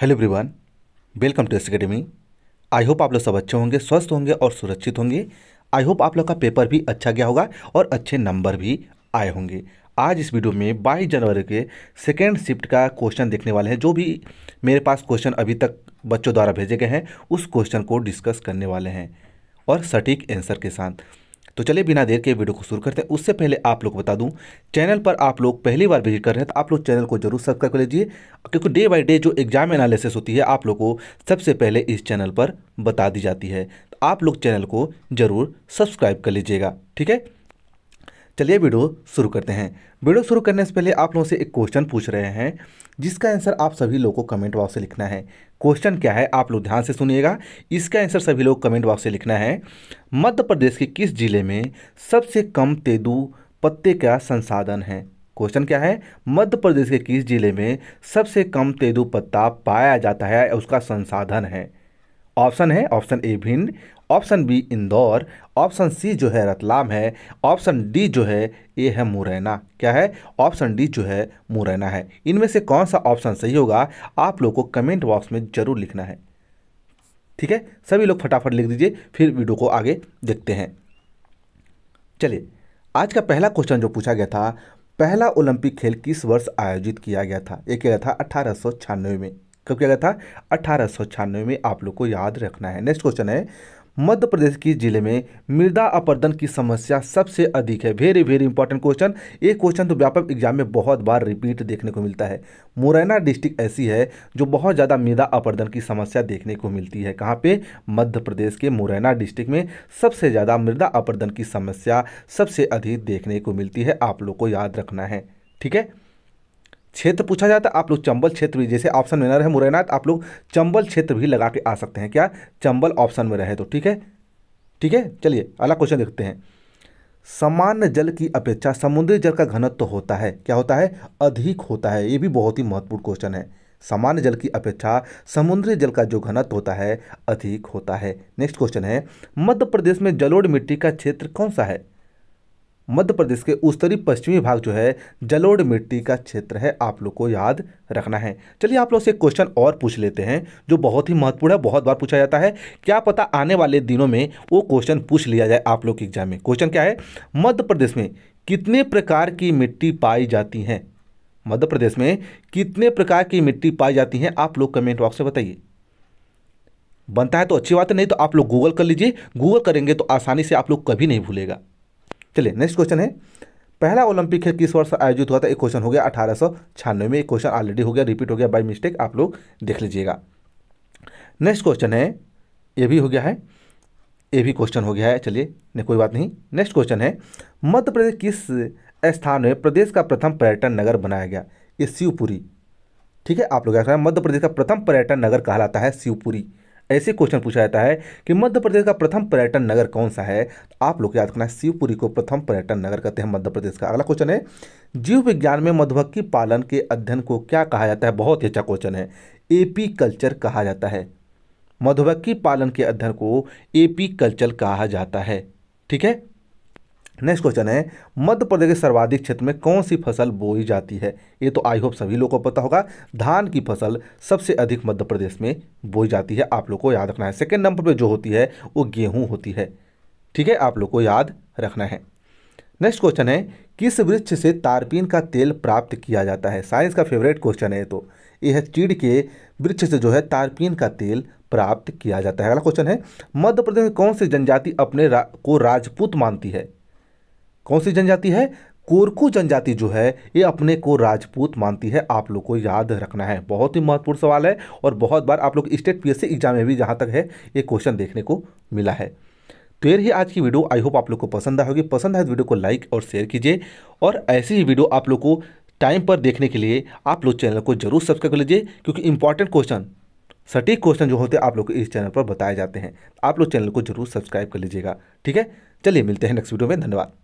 hello everyone welcome to S academy I hope आप लोग सब अच्छे होंगे स्वस्थ होंगे और सुरक्षित होंगे आई होप आप लोग का पेपर भी अच्छा गया होगा और अच्छे नंबर भी आए होंगे आज इस वीडियो में 22 जनवरी के सेकेंड शिफ्ट का क्वेश्चन देखने वाले हैं जो भी मेरे पास क्वेश्चन अभी तक बच्चों द्वारा भेजे गए हैं उस क्वेश्चन को डिस्कस करने वाले हैं और सटीक आंसर के साथ तो चलिए बिना देर के वीडियो को शुरू करते हैं उससे पहले आप लोग बता दूं चैनल पर आप लोग पहली बार विजिट कर रहे हैं तो आप लोग चैनल को जरूर सब्सक्राइब कर लीजिए क्योंकि डे बाई डे जो एग्जाम एनालिसिस होती है आप लोग को सबसे पहले इस चैनल पर बता दी जाती है तो आप लोग चैनल को जरूर सब्सक्राइब कर लीजिएगा ठीक है चलिए वीडियो शुरू करते हैं वीडियो शुरू करने से पहले आप लोगों से एक क्वेश्चन पूछ रहे हैं जिसका आंसर आप सभी लोगों को कमेंट बॉक्स से लिखना है क्वेश्चन क्या है आप लोग ध्यान से सुनिएगा इसका आंसर सभी लोग कमेंट बॉक्स से लिखना है मध्य प्रदेश के किस जिले में सबसे कम तेंदू पत्ते का संसाधन है क्वेश्चन क्या है मध्य प्रदेश के किस जिले में सबसे कम तेंदू पत्ता पाया जाता है उसका संसाधन है ऑप्शन है option A Bhind option B Indore option C जो है रतलाम है ऑप्शन डी जो है ये है मुरैना क्या है ऑप्शन डी जो है मुरैना है इनमें से कौन सा ऑप्शन सही होगा आप लोग को कमेंट बॉक्स में ज़रूर लिखना है ठीक है सभी लोग फटाफट लिख दीजिए फिर वीडियो को आगे देखते हैं चलिए आज का पहला क्वेश्चन जो पूछा गया था पहला ओलंपिक खेल किस वर्ष आयोजित किया गया था ये किया गया था अठारह में कब किया गया था अठारह में आप लोग को याद रखना है नेक्स्ट क्वेश्चन है मध्य प्रदेश की जिले में मृदा अपर्दन की समस्या सबसे अधिक है वेरी वेरी इंपॉर्टेंट क्वेश्चन ये क्वेश्चन तो व्यापक एग्जाम में बहुत बार रिपीट देखने को मिलता है मुरैना डिस्ट्रिक्ट ऐसी है जो बहुत ज़्यादा मृदा अपर्दन की समस्या देखने को मिलती है कहाँ पे मध्य प्रदेश के मुरैना डिस्ट्रिक्ट में सबसे ज़्यादा मृदा अपर्दन की समस्या सबसे अधिक देखने को मिलती है आप लोग को याद रखना है ठीक है क्षेत्र पूछा जाता तो है आप लोग चंबल क्षेत्र भी जैसे ऑप्शन में न रहे मुरैना तो आप लोग चंबल क्षेत्र भी लगा के आ सकते हैं क्या चंबल ऑप्शन में रहे तो ठीक है ठीक है चलिए अगला क्वेश्चन देखते हैं सामान्य जल की अपेक्षा समुद्री जल का घनत्व तो होता है क्या होता है अधिक होता है ये भी बहुत ही महत्वपूर्ण क्वेश्चन है सामान्य जल की अपेक्षा समुद्री जल का जो घनत्व होता है अधिक होता है नेक्स्ट क्वेश्चन है मध्य प्रदेश में जलोढ़ मिट्टी का क्षेत्र कौन सा है मध्य प्रदेश के उत्तरी पश्चिमी भाग जो है जलोढ़ मिट्टी का क्षेत्र है आप लोग को याद रखना है चलिए आप लोग से क्वेश्चन और पूछ लेते हैं जो बहुत ही महत्वपूर्ण है बहुत बार पूछा जाता है क्या पता आने वाले दिनों में वो क्वेश्चन पूछ लिया जाए आप लोग के एग्जाम में क्वेश्चन क्या है मध्य प्रदेश में कितने प्रकार की मिट्टी पाई जाती है मध्य प्रदेश में कितने प्रकार की मिट्टी पाई जाती है आप लोग कमेंट बॉक्स में बताइए बनता है तो अच्छी बात है नहीं तो आप लोग गूगल कर लीजिए गूगल करेंगे तो आसानी से आप लोग कभी नहीं भूलेगा चलिए नेक्स्ट क्वेश्चन है पहला ओलंपिक खेल किस वर्ष आयोजित हुआ था एक क्वेश्चन हो गया अठारह में एक क्वेश्चन ऑलरेडी हो गया रिपीट हो गया बाई मिस्टेक आप लोग देख लीजिएगा नेक्स्ट क्वेश्चन है ये भी हो गया है ये भी क्वेश्चन हो गया है चलिए नहीं कोई बात नहीं नेक्स्ट क्वेश्चन है मध्य प्रदेश किस स्थान में प्रदेश का प्रथम पर्यटन नगर बनाया गया ये शिवपुरी ठीक है आप लोग ऐसा मध्य प्रदेश का प्रथम पर्यटन नगर कहलाता है शिवपुरी ऐसे क्वेश्चन पूछा जाता है कि मध्य प्रदेश का प्रथम पर्यटन नगर कौन सा है तो आप लोग याद करना शिवपुरी को प्रथम पर्यटन नगर कहते हैं मध्य प्रदेश का अगला क्वेश्चन है जीव विज्ञान में मधुमक्खी पालन के अध्ययन को क्या कहा जाता है बहुत ही अच्छा क्वेश्चन है एपी कल्चर कहा जाता है मधुमक्खी पालन के अध्ययन को एपी कल्चर कहा जाता है ठीक है नेक्स्ट क्वेश्चन है मध्य प्रदेश के सर्वाधिक क्षेत्र में कौन सी फसल बोई जाती है ये तो आई होप सभी लोगों को पता होगा धान की फसल सबसे अधिक मध्य प्रदेश में बोई जाती है आप लोग को याद रखना है सेकेंड नंबर पर जो होती है वो गेहूँ होती है ठीक है आप लोग को याद रखना है नेक्स्ट क्वेश्चन है किस वृक्ष से तारपीन का तेल प्राप्त किया जाता है साइंस का फेवरेट क्वेश्चन है तो यह है चीड़ के वृक्ष से जो है तारपीन का तेल प्राप्त किया जाता है अगला क्वेश्चन है मध्य प्रदेश में कौन सी जनजाति अपने रा, को राजपूत मानती है कौन सी जनजाति है कोरकू जनजाति जो है ये अपने को राजपूत मानती है आप लोग को याद रखना है बहुत ही महत्वपूर्ण सवाल है और बहुत बार आप लोग स्टेट पीएससी एग्जाम में भी जहाँ तक है ये क्वेश्चन देखने को मिला है तो ये आज की वीडियो आई होप आप लोग को पसंद आए होगी पसंद आए तो वीडियो को लाइक और शेयर कीजिए और ऐसी ही वीडियो आप लोग को टाइम पर देखने के लिए आप लोग चैनल को जरूर सब्सक्राइब कर लीजिए क्योंकि इंपॉर्टेंट क्वेश्चन सटीक क्वेश्चन जो होते हैं आप लोग को इस चैनल पर बताए जाते हैं आप लोग चैनल को जरूर सब्सक्राइब कर लीजिएगा ठीक है चलिए मिलते हैं नेक्स्ट वीडियो में धन्यवाद